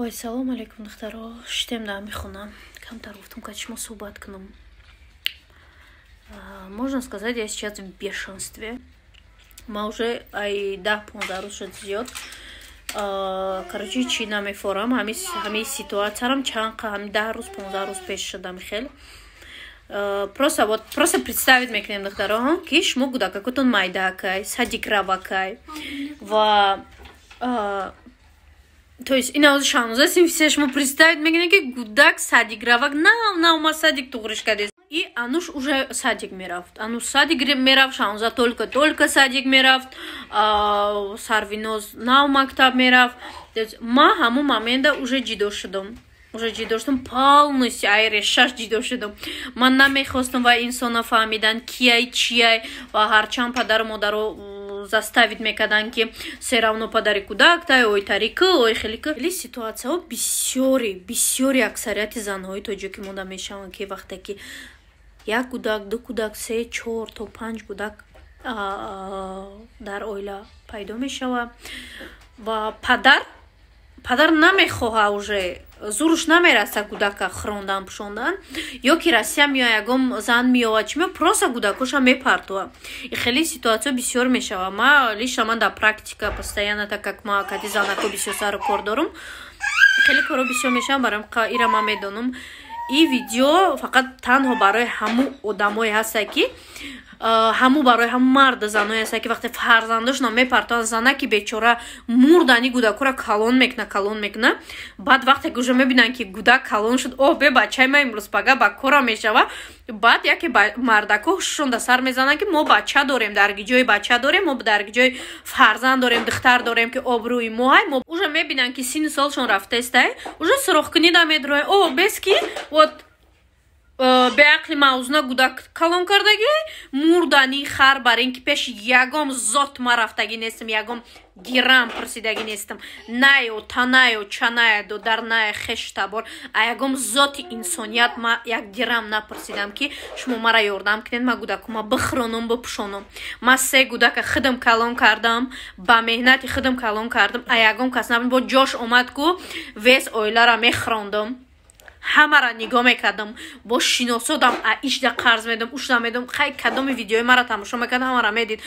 ой салому алейкум духтаро шитем да мехонам камтар гуфтам ка чумо суҳбат кунам можно сказать я сейчас в бешенстве ма уже ай даҳ понздаҳ рӯз шуд зиёд короче чи намефорам ҳамин ситуатсярам чанд қа ҳамин даҳ рӯз понздаҳ рӯз пеш шудам хел просто вот просто представить мекунем духтаро ки шумо гудакакутон майдакай садикравакай ва то есть ина ўзи шаназаси всешму представить мегине ки гудак садик равак на наума садик туғриш кардес и ануш уже садик мерафт ану садик мерафт шаназа только только садик мерафт сарвиноз нав мактаб мерафт ма ҳаму момента уже ҷидо шудам уже ҷидо шудам полностью айрешаш ҷидо шудам ман намехостам ва инсона фаҳмидан киай чиай ва ҳарчанд падару модару заставить мекаданки все равно подари кудак та ой тарикӣ ой хеликӣ или ситуацияҳо бисёри бисёри аксарияти занҳои тоҷики мода мешаванд ки вақте ки як кудак ду кудак се чор то панҷ кудак дар оила пайдо мешавад ва падар падар намехоҳа уже зурш намераса гудака хрондан пушондан ё ки россия миё ягон зан миёва чимё просто гудакоша мепартува и хеле ситуатсия бисёр мешава ма лично ман дар практика постоянно так как ма кади занако бисёр сару кор дорум хеле коро бисёр мешава барам ира ма медонум и видео фақат танҳо барои ҳамун одамое ҳаста ки ҳаму барои ҳам марда занои аст ки вақте фарзандашна мепартонад зана ки бечора мурдани гудакура калон мекна калон мекна баъд вақте уа мебинанд ки гудак калон шуд о бебачай ма имрӯз пага ба кора мешава баъд яке мардако ҳушшон да сар мезанад ки мо бача дорем даргиҷои бача дорем мо даргиҷои фарзанд дорем духтар дорем ки обрӯи моай мо уа мебинанд ки сини солшон рафтестай уа суроҳкунида медрӯе о бески вот Э, беақли мавзуна гудак калон кардаги мурдани хар бар ин ки пеши ягом зот ма рафтаги нестам ягом гирам пурсидаги нестам наё танаё чанаядо дар наё хештабор а ягом зоти инсоният ма як гирам напурсидам ки шумо мара ёрдам кинед ма гудакума бихронум бипушонум ма се гудака хидам калон кардам ба меҳнати хидам калон кардам а ягом кас набо ҷош омад ку вес оиларо мехрондум ҳамаро нигоҳ мекардам бо шиносодам ишда қарз медом ушда медом қай кадоми видеои мара тамошо мекард ҳамаро медид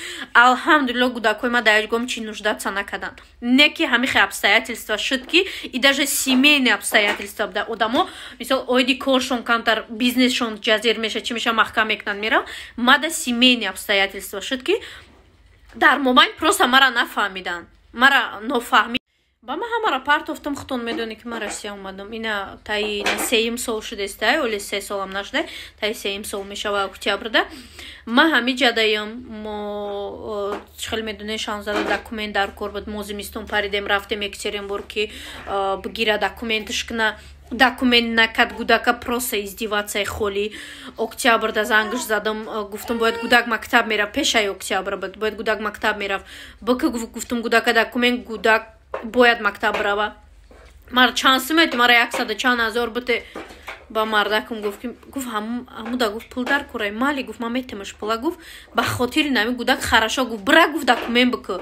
алҳамдулилло гудакҳои ма даёгом чи нуждатса накардан не ки ҳамихе обстоятельства шуд ки и даже семейни обстоятельства буда одамо мисол оиди коршон камтар бизнесшон ҷазир меша чи меша маҳкам мекунанд мера мада семейни обстоятельства шуд ки дар момент просто мара нафаҳмиданд мара нофаҳмид ба ман ҳамаро партофтам хутон медони ки ман россия омадам ина таи сеюм сол шудаста оли се солам нашуда таи сеюм сол мешава октябрда ман ҳами ҷадаям мо чӣ хел медонем шанзада документ дар кор буд мо зимистон паридем рафтем екатеринбург ки бигира документ шкна документ накад гудака просто издевация холи октябрда зангш задам гуфтам бояд гудак мактаб мерафт пешаи октябр буд бояд гудак мактаб мерафт бк гуфтам гудака документ гудак бояд мактаб брава мара чанд сум ети мара яксада чанд ҳазор буте ба мардакум гуфт ки гуфт ҳамуд гуфт пул дар кураи мали гуфт ма метемаш пула гуфт ба хотири нами гудак хараша гуфт бра гуфт дакумен бикӯ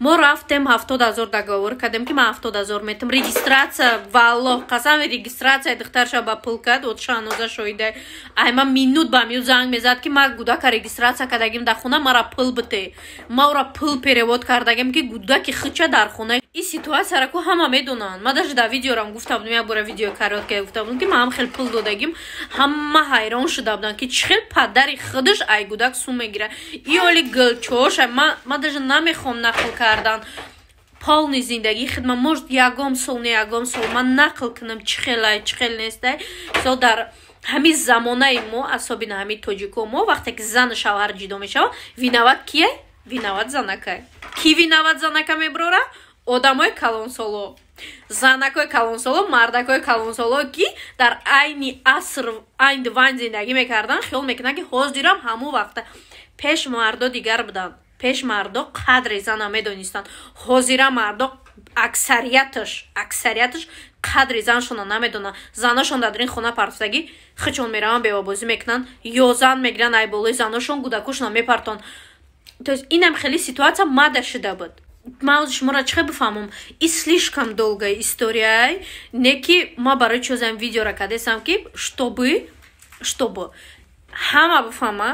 мо рафтем ҳафтод ҳазор договор кардем ки ман ҳафтод ҳазор метам регистратсия валлоҳ қасам регистратсия духтарша ба пул кард вот шаноза шоида айма минут ба мю занг мезад ки ма гудака регистратсия кардагим дар хона мара пул бите маро пул перевод кардагем ки гудаки хича дар хона и ситуатсияра ку ҳама медонанд ма даже дар видеорам гуфтам буд як бора видео карёдка гуфтам буд ки ма ҳам хел пул додагим ҳама ҳайрон шуда буданд ки чхел паддари хидаш ай гудак сум мегирад и оли гилчош ма даже намехоҳам нақл кар кардан полный зиндаги хидма может ягом сол не ягом сол ман нақл кунам чӣ хелай чӣ хел нестай со дар ҳами замонаи мо особино ҳами тоҷико мо вақте ки зану шавҳар ҷидо мешава виноват кие виноват занакае ки виноват занака меброра одамои калонсоло занакои калонсоло мардакои калонсоло ки дар айни аср айни ван зиндагӣ мекардан хиёл мекунанд ки ҳозирам ҳамун вақта пеш мардо дигар буданд пеш мардо қадри зана медонистанд ҳозира мардо аксарияташ аксарияташ қадри заншона намедонанд занашон дар ин хона партидагӣ хичон мераванд бевобозӣ мекунанд ё зан мегиранд айболои занашон гудакушна мепартонд то инам хеле ситуация мада шида буд ман шумора чихе буфаҳмам и слишком долгая история не ки ма барои чи озаим видеора кадесам ки штобы штобы ҳама буфаҳма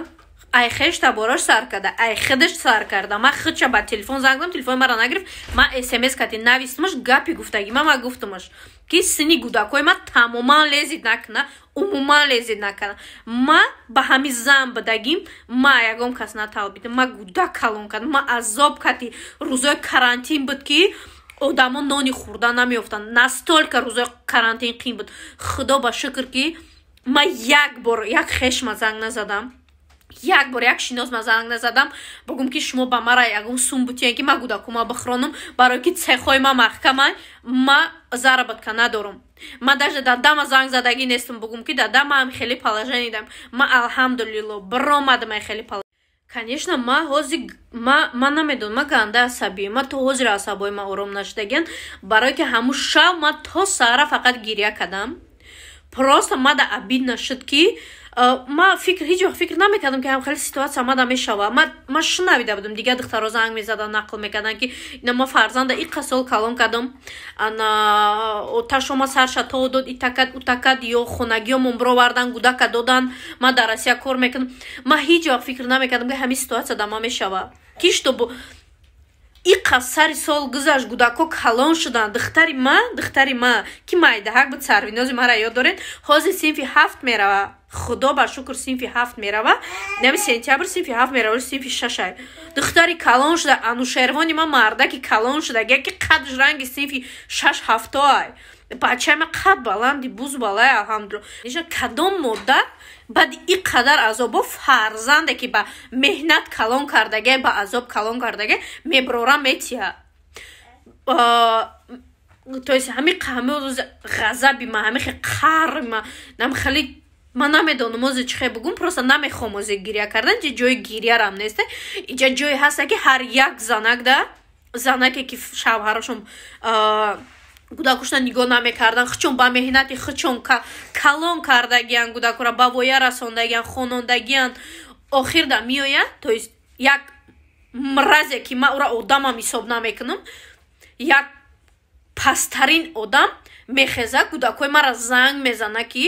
ай хеш табораш сар карда ай хидаш сар карда ма хыча ба телефон занг задам телефони мара нагирифт ма смс кати навистмаш гапи гуфтаги ма ма гуфтамаш ки сини гудакҳои ма тамоман лезит накна умуман лезит накана ма ба ҳами занб дагим ма ягон кас наталбита ма гуда калон кардам ма азоб кати рӯзои карантин буд ки одамо нони хӯрда намеёфтанд настолка рӯзои карантин қин буд худо ба шукр ки ма як бор як хешма занг назадам як бор як шинос ма занг назадам багум ки шумо ба мара ягон сум бутиян ки ма гудаку ма бихронам барои ки цехҳои ма маҳкама ма заработка надорам ма даже дадама занг задагӣ нестам бугум ки дада маам хеле положени дам ма алҳамдулилло баромадамай хеле пол конечно ма ҳози ма ма намедонам ма ганда асабӣ ма то ҳозир асабҳои ма ором нашудагиян барое ки ҳамун шав ма то сара фақат гирья кадам просто мада абид нашуд ки Э, ма фикр ҳеҷ вақт фикр намекардам ки ҳамхеле ситуатсия мада мешава ма шунавида будам дигар духтаро занг мезадан нақл мекардан ки ма фарзанда иқа сол калон кардам э, ташома сарша то дод итакат утакат ё хонагиёмон бировардан гудака додан ма дар россия кор мекардам ма ҳеҷ вақт фикр намекардам ки ҳамин ситуатсия дар ма мешава киштобу иқав сари сол гузашт гудако калон шуданд духтари ма духтари ма ки майдаҳак буд сарвинози мара ёд доред ҳозир синфи ҳафт мерава худо ба шукр синфи ҳафт мерава ями сентябр синфи ҳафт мерава синфи шашай духтари калон шуда анушервони ма мардаки калон шуда яки қадш ранги синфи шаш ҳафтоай бачаме қад баланди буз балай алҳамдулла кадом модда баъди и қадар азобо фарзанде ки ба меҳнат калон кардагай ба азоб калон кардагай меброра метия то есть ҳами қамиоз ғазаби ма ҳамихе қарри ма намхали ман намедонам ози чихе бугум просто намехом ози гирья кардан ҷа ҷои гирьярам неста иҷа ҷое ҳаста ки ҳар як занак да занаке ки шавҳарашон гудакушна нигоҳ намекардан хучон ба меҳнати хучон калон кардагиян гудакура ба воя расондагиян хонондагиян охирда меояд то есть як мразе ки ман ӯро одамам ҳисоб намекунам як пасттарин одам мехеза кӯдакҳои мара занг мезана ки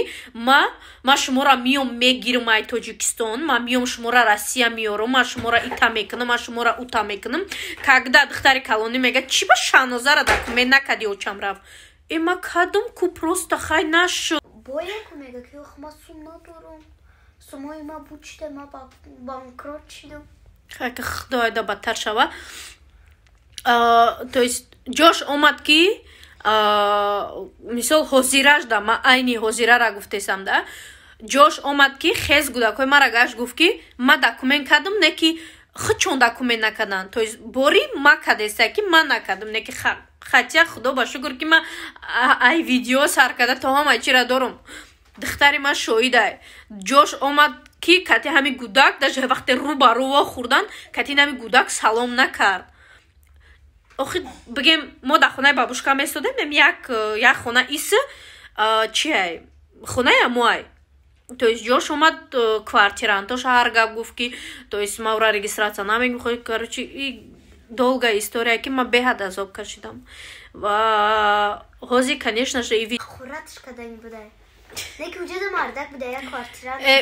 ма ма шумора миём мегирим ай тоҷикистон ма миём шумора россия меёрам ма шумора ита мекунам ма шумора ута мекунам когда духтари калони мега чи ба шаназара дакуме накади очам рав э ма кадом ку просто хай нашуд боя ку мега ки ох ма сум надорам сумои ма бучде ма ба банкрот шидам хака худо айда бадтар шава то есть ҷош омад ки мисол ҳозиражда ма айни ҳозирара гуфтесам да ҷош омад ки хез гудакҳои мара гашт гуфт ки ма документ кардам не ки хучон документ накардан то есть бори ма кадеса ки ма накардам не ки хатя худо ба шукр ки ма ай видео сар карда то ҳама чира дорум духтари ма шоида ҷош омад ки кати ҳами гудак даже вақте рӯ ба рӯ вохӯрдан кати ҳами гудак салом накард охи бигем мо дар хонаи бабушка меистодем ем як э, як хона иси э, чи ай хонаям мо ай то есть ҷош омад э, квартиран то шаҳар гап гуфт ки то есть мавра регистратсия намехоҳед короче и долга история ки ман беҳад азоб кашидам ва ҳозир конечно же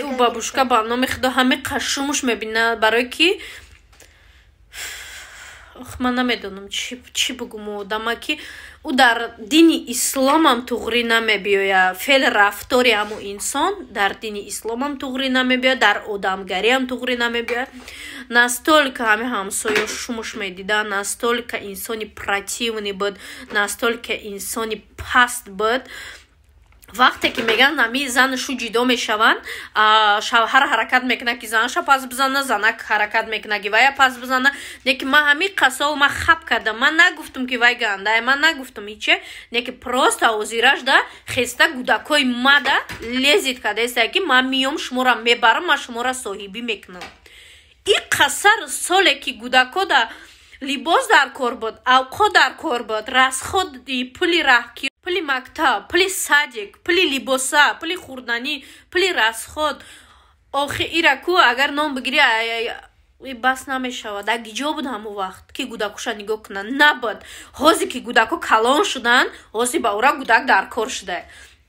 у бабушка ба номи худо ҳаме қашумуш мебинад барои ки ман намедонам чӣ бугуму одама ки ӯ дар дини исломам туғри намебиёя феъли рафтори ҳамун инсон дар дини исломам туғри намебиёя дар одамгариам туғри намебиёя настолько ҳами ҳамсоё шумуш медида настолько инсони противни буд настолько инсони паст буд вақте ки меган ами занашу ҷидо мешаванд шавҳар ҳаракат мекуна ки занаша пас бизана занак ҳаракат мекуна ки вая пас бизана неки ман ҳами қасол ма хаб кардам ман нагуфтум ки вай гандай ман нагуфтум иче неки просто озираш да хеста гудакои мада лезит кардаистае ки ман миём шумора мебарам ма шумора соҳибӣ мекунам и қасар соле ки гудако да либос дар кор буд авқо дар кор буд расход пули раҳ пули мактаб пули садик пули либоса пули хӯрданӣ пули расход охи ира ку агар ном бигирӣ бас намешавад агиҷо буд ҳаму вақт ки гудакуша нигоҳ кунанд набод ҳозир ки гудакҳо калон шуданд ҳозир ба ора гудак дар кор шуда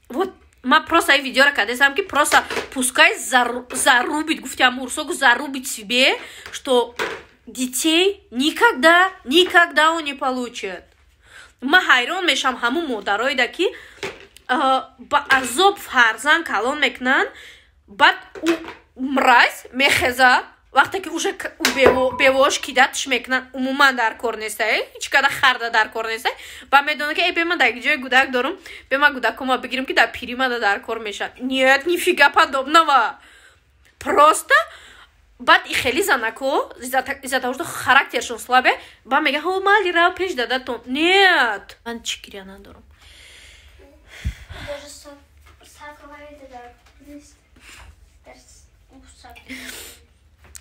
вот ман просто и видеоро кардесам ки просто пускай зарубит гуфтиам урсоку зарубит себе что детей никогда никогда он не получит ман ҳайрон мешам ҳамун модароида ки ба азоб фарзан калон мекунанд баъд ӯ мраз мехеза вақте ки уже бевош кидатш мекунанд умуман дар кор нестае ҳеч када харда дар кор нестае ва медонад ки бема дар ҷои гудак дорум бема гудакома бигирим ки дар пирима да дар кор мешавад нет нифига подобного просто баъд и хели занако изза того что характершон слабе ба мега о мали рав пеш дадато нет ман чӣ гиря надорам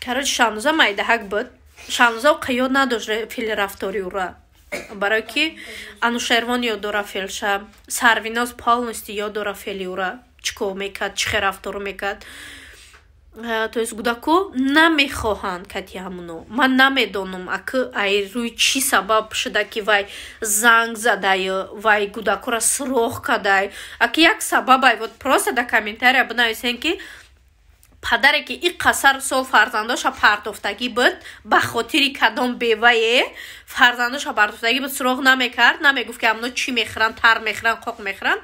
короче шанӯза майдаҳак буд шанӯзав қаё надошт филрафториура барои ки анушервон ё дора фелша сарвинос полностью ё дора фелиура чӣ ко мекард чӣ хе рафтору мекард то есть гудако намехоҳанд кати ҳамуно ман намедонам аки ай рӯи чӣ сабаб шуда ки вай занг задай вай гудакоро сурох кадай аки як сабабай вот просто да комментария бинависен ки падаре ки и қасар сол фарзандоша партофтагӣ быт ба хотири кадом бевае фарзандоша партофтагӣ быт суроғ намекард намегуфт ки ҳамуно чӣ мехӯранд тар мехӯранд қоқ мехӯранд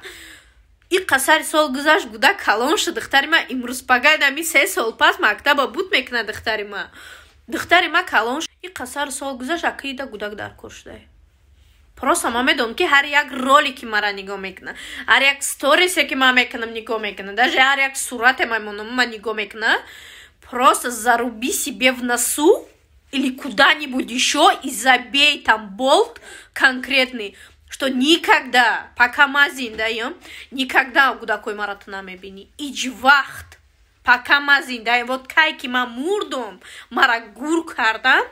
и қасари сол гузашт гуда калон шуд духтари ма имрӯз пагайдами се сол пас мактаба буд мекунад духтари ма духтари ма калон и қасари сол гузашт акида гудак даркор шудае просто ма медонам ки ҳар як роли ки мара нигоҳ мекунад ҳар як сторисе ки ма мекунам нигоҳ мекунад даже ҳар як сурате маймонома нигоҳ мекунад просто заруби себе в носу или куда-нибудь еще и забей там болт конкретный что никогда, пока мы зиндаем, никогда у гудакой марата нам и бини. Ич вахт, пока мы зиндаем. Вот кайки ма мурдом, мара гур кардан,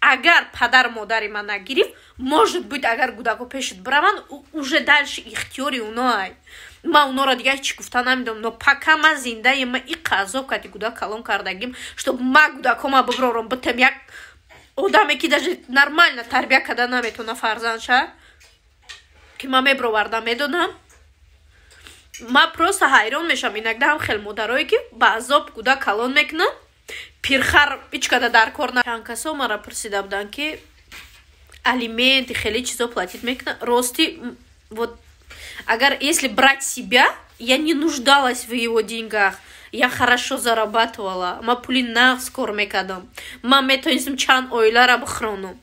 агар падар модари ма нагирив, может быть, агар гудако пешит браван, уже дальше их теории уной. ма унора дига чи гуфта намедонам но пака ма зиндаем ма и қазо кади гуда калон кардагим чтоб ма гудакома биброром битам як одаме ки даже нормально тарбия када наметона фарзандша ки ман мепроварда медонам ман просто ҳайрон мешавам инак даам хел модарое ки ба азоб гуда калон мекунанд пирхар ич када дар кор чанд касо мара пурсида буданд ки алименти хеле чизо платит мекунан рости вот агар если брать себя я не нуждалась в его деньгах я хорошо зарабатывала ма пули нағз кор мекардам ман метонистам чанд оиларо бихронам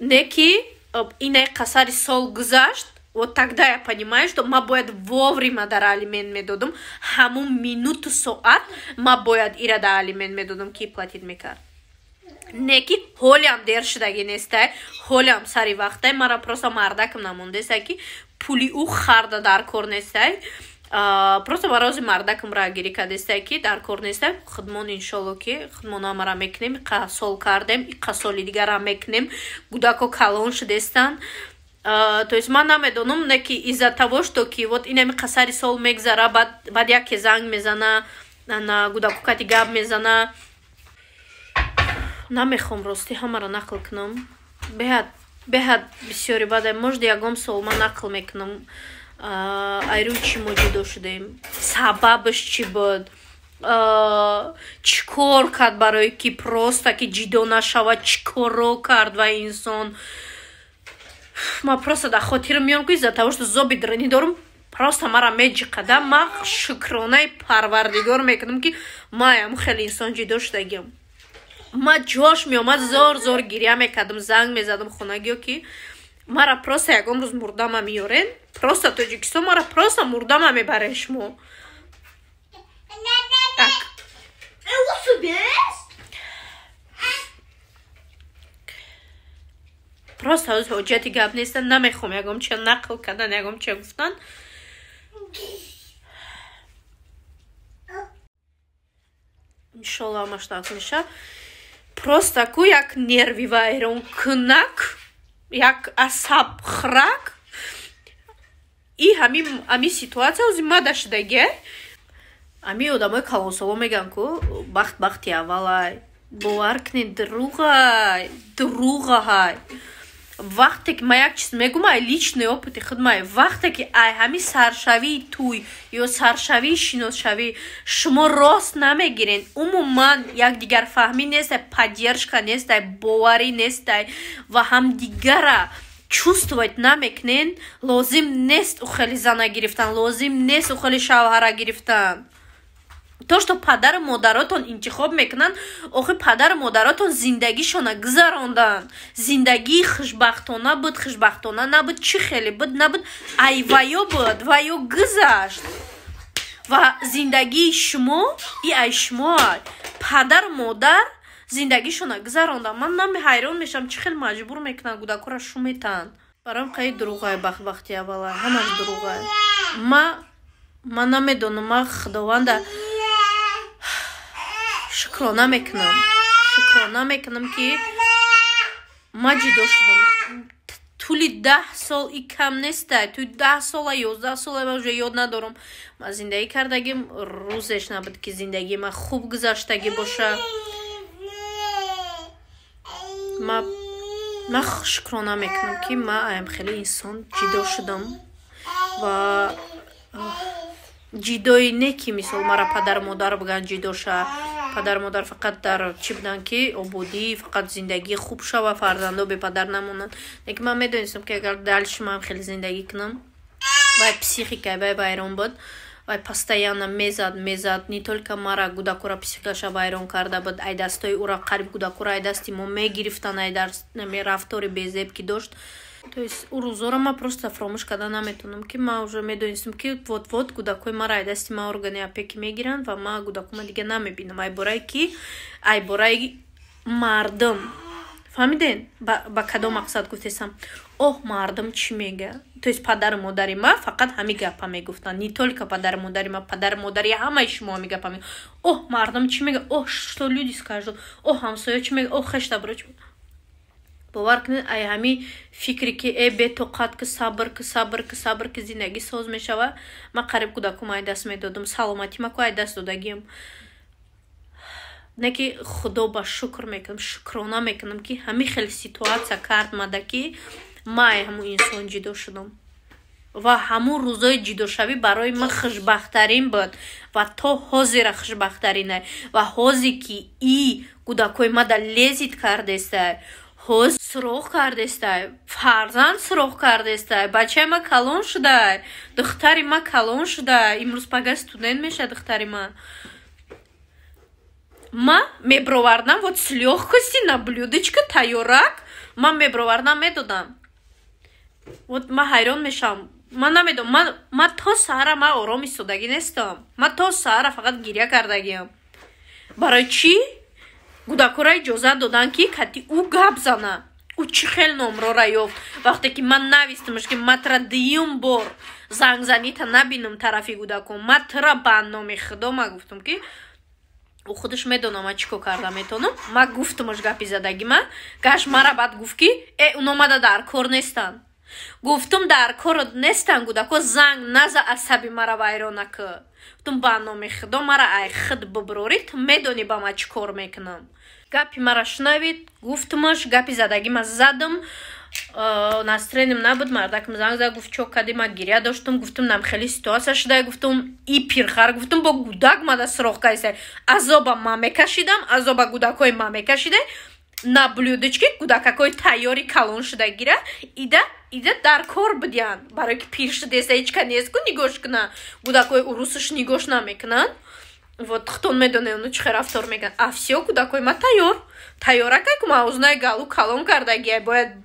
не ки инай қасари сол гузашт вот тогда я понимаю что ма бояд вовремя дар алимент медодум ҳаму минуту соат ма бояд ира дар алимент медодум ки платит мекард не ки ҳолиам дер шудаги нестай ҳолиам сари вақтай мара просто мардакам намондесай ки пули ӯ харда дар кор нестай просто барози мардакам рагирӣ кардаистае ки дар кор неста худмон иншолло ки худмонамара мекунем иқасол кардем иқасоли дигара мекунем гудако калон шудестан то есть ман намедонам не ки изза того что ки вот инами қасари сол мегзара баъд яке занг мезана на гудако кати гап мезана намехом рости ҳамаро нақл кунам беҳад беҳад бисёри баъда можда ягом сол ман нақл мекунам айрӯ чӣ мо ҷудо шудем сабабаш чӣ буд чӣ кор кард барои ки просто ки ҷидо нашавад чӣ корро кард ва инсон ма просто дар хотир миём ки изза таво шуда зоби драни дорам просто мара меҷиқада ма шукронаи парвардигор мекунам ки маям хеле инсон ҷидо шудагиам ма ҷош меомад зор зор гирья мекардам занг мезадам хонагиё ки мара просто ягон рӯз мурдама миёрен просто тоҷикистон мара просто мурдама мебарен шумо просто ҳоз ҳоҷати гап нестан намехоҳам ягом чи нақл кардан ягом чи гуфтан иншолла ҳамаш нақл меша просто ку як нерви вайрон кӯнак як асаб храк и ҳами ҳами ситуация озима дашидаге ҳами одамои калонсоло мегӯям ку бахт бахти аввалай бовар кунед дуруғай дуруғаҳай вақте ки ма як чиз мегум ай личный опыти худ ма вақте ки ай ҳами саршавии туй ё саршавии шиносшавӣ шумо рост намегирен умуман якдигар фаҳмӣ нестай поддержка нестай боварӣ нестай ва ҳамдигара чувствовать намекунен лозим нест ухели зана гирифтан лозим нест ухели шавҳара гирифтан то што падару модаротон интихоб мекунанд охи падару модаротон зиндагишона гузаронданд зиндагии хушбахтона буд хушбахтона набуд чӣ хеле буд набуд ай ва ё буд ва ё гузашт ва зиндагии шумо и ай шумо ай падару модар зиндагишона гузаронданд ман наме ҳайрон мешавам чӣ хел маҷбур мекунанд кӯдакора шуметанд барам қаи дуруғай бахбахти аввалай ҳамаш дуруғай ма ма намедонам ма худованда шукрона мекунам шукрона мекунам ки ма ҷудо шудам тӯли даҳ сол и кам неста тӯи даҳ сола ёздаҳ сола ман уже ёд надорам ма зиндагӣ кардаги рӯзеш набуд ки зиндагии ман хуб гузаштагӣ боша ма ма шукрона мекунам ки ман аям хеле инсон ҷидо шудам ва ҷидои не ки мисол мара падару модар бугӯянд ҷидо шава падар модар фақат дар чӣ будан ки ободӣ фақат зиндагӣ хуб шава фарзандо бепадар намонанд лекин ман медонистам ки агар дальше ман хеле зиндагӣ кунам вай психикай вай вайрон буд вай постоянно мезад мезад не толика мара гудакура психикаша вайрон карда буд ай дастои ӯра қариб гудакура ай дасти мо мегирифтанд ай дар рафтори безеб ки дошт то есть у рузора ма просто фромӯш карда наметонам ки ма уже медонистам ки вот-вот гудакҳои мара ай дасти ма органи опеки мегиранд ва ма гудакума дига намебинам ай бораи ки ай бораи мардам фаҳмидаен ба кадом мақсад гуфтесам оҳ мардам чӣ мега то есть падару модари ма фақат ҳами гапа мегуфтанд не толика падару модари ма падару модари ҳамаи шумо ҳами гапа мегуфтанд оҳ мардам чӣ мега оҳ что люди скажут оҳ ҳамсоя чӣ мега оҳ хештабро чӣ мега бовар кунед ай ҳами фикре ки э бетоқат ки сабр ки сабр ки сабр ки зиндагӣ соз мешава ма қариб кӯдакум ай даст медодам саломати маку ай даст додагиам не ки худо ба шукр мекунам шукрона мекунам ки ҳами хел ситуатсия кард мада ки ма ай ҳамун инсон ҷидо шудам ва ҳамун рӯзои ҷидошавӣ барои ман хушбахттарин буд ва то ҳозира хушбахттаринай ва ҳози ки и кӯдакои мада лезит кардестай ҳоз суроғ кардестай фарзанд суроғ кардестай бачаи ма калон шудай духтари ма калон шудай имрӯз пага студент меша духтари ма ма мебровардам вот слёгкости на блюдечка тайёрак ма мебровардам медодам вот ма ҳайрон мешавам ман намедонам ма, ма то сара ма ором истодагӣ нестам ма то сара фақат гиря кардагиам барои чӣ гудакора иҷозат доданд ки катти ӯ гап зана ӯ чӣ хел номрора ёфт вақте ки ман навистмаш ки матра дуюм бор зангзанита набинум тарафи гудакон матра банд номи худо ма гуфтум ки ӯ худаш медонама чӣ ко карда метонам ма гуфтмаш гапи задаги ма гаш мара баъд гуфт ки э уномада дар кор нестанд гуфтум дар кор нестанд гудако занг наза асаби мара вайрона кард гуфтам ба номи худо мара ай худ буброрид медони ба ма чӣ кор мекунам гапи мара шунавид гуфтмаш гапи задагима задам э, настроенем набуд мардакам занг зад гуфт чо кади ма гирья доштам гуфтам нам хеле ситуация шудай гуфтам и пирхар гуфтам бо гудак мада сурох кайсай азоба ма мекашидам азоба гудакҳои ма мекашидай на блюдочке, куда какой тайори колон шуда гира, и да, и да дар кор бдян, барок пиш деса ичка неску нигошкна, куда кой урусыш нигош намекнан, вот хтон медоне ону чхера втор меган, а все, куда кой ма тайор, тайора как ма узнай галу колон карда гия, боя,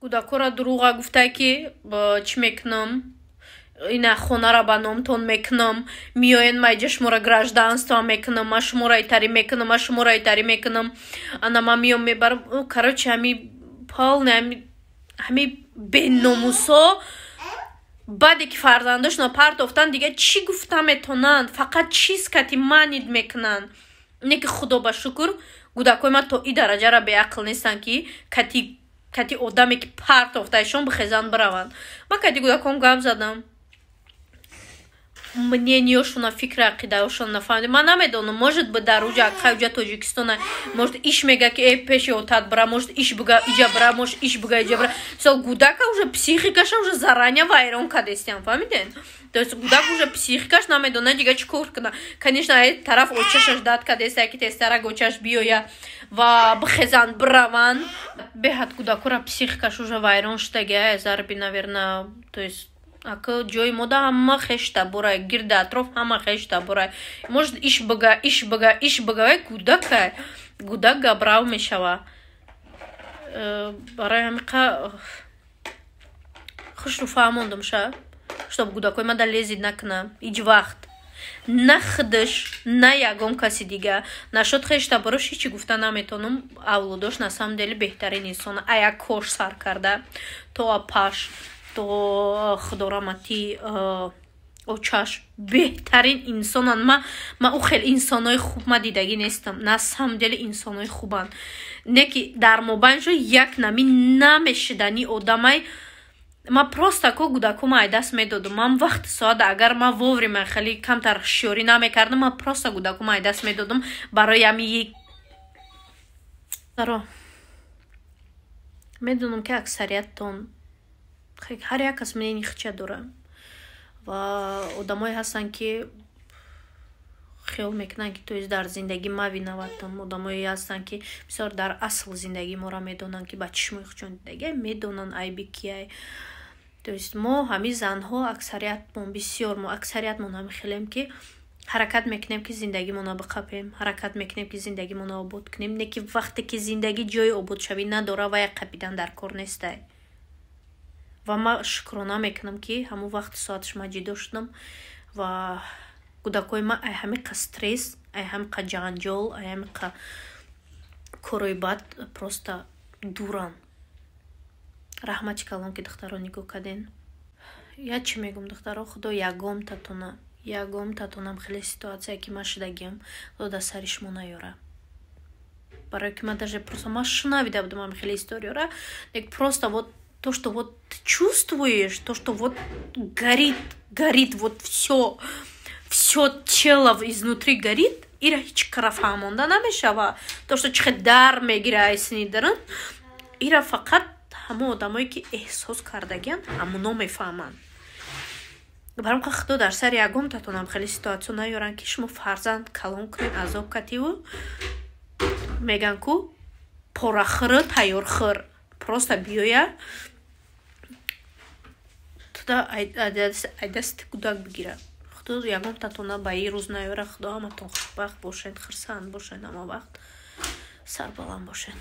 куда кора друга гуфтаки, чмекнам, ина хонаро ба номтон мекунам миёен майҷа шумора гражданство мекунам ма шумора итарӣ мекунам ма шумора итарӣ мекунам ана ма миём мебарам короче ҳами полне ҳами беномусо баъде ки фарзандашона партофтан дига чӣ гуфта метонанд фақат чӣ скати манид мекунанд ине ки худо ба шукур гудакҳои ман то и дараҷара беақл нестанд ки кати кати одаме ки партофтаашон бихезанд бираванд ман кати гудакон гап задам мнениошона фикра ақидаошона нафаҳмед ман намедонам может ба даруҷа қавҷа тоҷикистона может иш мега ки э пеши отат бра может иш буга иҷа бра может иш буга иҷа бра со гудака уже психикаша уже зараня вайрон кадестиам фаҳмидед то есть гудак уже психикаш намедона дига чӣ кор кна конечно э тараф очашаш дад кадеста ки тестарак очаш биёя ва бихезанд бираванд беҳад гудакура психикаш уже вайрон шудаги зарби наверна то есть ако ҷои мода ҳама хешта бурай гирди атроф ҳама хешта бурай мож иш бага иш бага иш бага вай гудака гудак габрав мешава э, барои ҳамиқа хушу фаҳмондам ша штоб гудакои мада лезид накуна ич вақт на хдыш на ягон каси дига нашод хешта бурош ҳичи гуфта наметонам авлодош на самом деле беҳтарин инсон ая кош сар карда то а паш то худорамати э, очаш беҳтарин инсонан ма ма ӯ хел инсонҳои хуб ма дидагӣ нестам на самдели инсонҳои хубан не ки дар мобайншо як нами намешидани одамай ма простако гудакума айдас медодам ман вахт соат агар ма воври ман хели камтар шиёрӣ намекардам ма просто гудакума айдас медодам барои ами медонам ки аксариятон ҳар як аз мнени хча дора ва одамое ҳастан ки хёл мекунанд ки тӯз дар зиндагӣ мавинаватам одамое ҳастанд ки бисёр дар асл зиндагӣ мора медонанд ки ба чишмои хучон дидаги медонанд айби кияй тӯз мо ҳамин занҳо аксариятмон бисёр мо аксариятмон ҳами хелем ки ҳаракат мекунем ки зиндагимона биқапем ҳаракат мекунем ки зиндагимона обод кунем неки вақте ки зиндагӣ ҷои ободшавӣ надора ва як қапидан дар кор нестай ва ман шукрона мекунам ки ҳамн вақт соатш ман ҷиддо шудам ва кӯдакои ман ай ҳамиқа стресс ай ҳамиқа ҷанҷол ай ҳамиқа корои бад просто дуран раҳмати калон ки духтаро нигоҳ кардин я чӣ мегум духтаро худо ягом татона ягом татонам хеле ситуатсия ки ман шидагиам дода сари шумо наёра барои ки ман даже просто ман шунавида будамам хеле историёра просто вот то что вот чувствуешь то что вот горит горит вот все все тело изнутри горит ира ҳеч кара фаҳмонда намешава то что чихе дар мегира айсини даран ира фақат ҳама одамое ки эҳсос кардагиан ҳамуно мефаҳманд барм қахто дар сари ягон татонам хеле ситуатсия наёранд ки шумо фарзанд калон кунед азоб кативу меган ку пора хӯр тайёр хӯр просто биёя худа дасти кӯдак бигира худо ягон татона ба и рӯз наёра худо ҳаматон хушбахт бошед хурсанд бошед ҳама вақт сарбаланд бошед